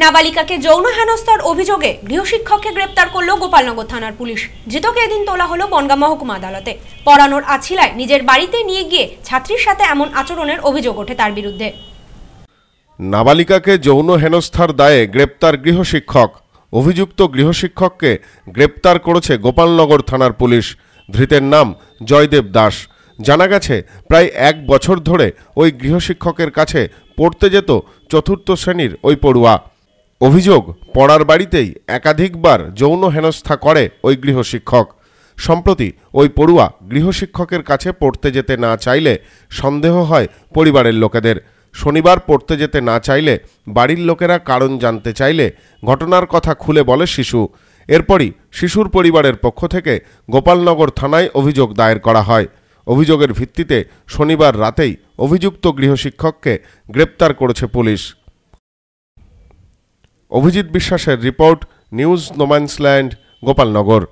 নাবালিকাকে যৌন হেনস্থার অভিযোগে গৃহশিক্ষককে গ্রেপ্তার করলো গোপালনগর থানার পুলিশ ধৃতকে এদিন তোলা হলো বনগা মহকুমা আদালতে পড়ানোর আছিলায় নিজের বাড়িতে নিয়ে গিয়ে ছাত্রীর সাথে এমন আচরণের অভিযোগ ওঠে তার বিরুদ্ধে নাবালিকাকে যৌন হেনস্থার দায়ে গ্রেপ্তার গৃহশিক্ষক অভিযুক্ত গৃহশিক্ষককে গ্রেপ্তার করেছে গোপালনগর থানার পুলিশ ধৃতের নাম জয়দেব দাস জানা গেছে প্রায় এক বছর ধরে ওই গৃহশিক্ষকের কাছে পড়তে যেত চতুর্থ শ্রেণীর ওই পড়ুয়া অভিযোগ পড়ার বাড়িতেই একাধিকবার যৌন হেনস্থা করে ওই গৃহশিক্ষক সম্প্রতি ওই পড়ুয়া গৃহশিক্ষকের কাছে পড়তে যেতে না চাইলে সন্দেহ হয় পরিবারের লোকেদের শনিবার পড়তে যেতে না চাইলে বাড়ির লোকেরা কারণ জানতে চাইলে ঘটনার কথা খুলে বলে শিশু এরপরই শিশুর পরিবারের পক্ষ থেকে গোপালনগর থানায় অভিযোগ দায়ের করা হয় অভিযোগের ভিত্তিতে শনিবার রাতেই অভিযুক্ত গৃহশিক্ষককে গ্রেপ্তার করেছে পুলিশ অভিজিৎ বিশ্বাসের রিপোর্ট নিউজ নোম্যান্সল্যান্ড গোপালনগর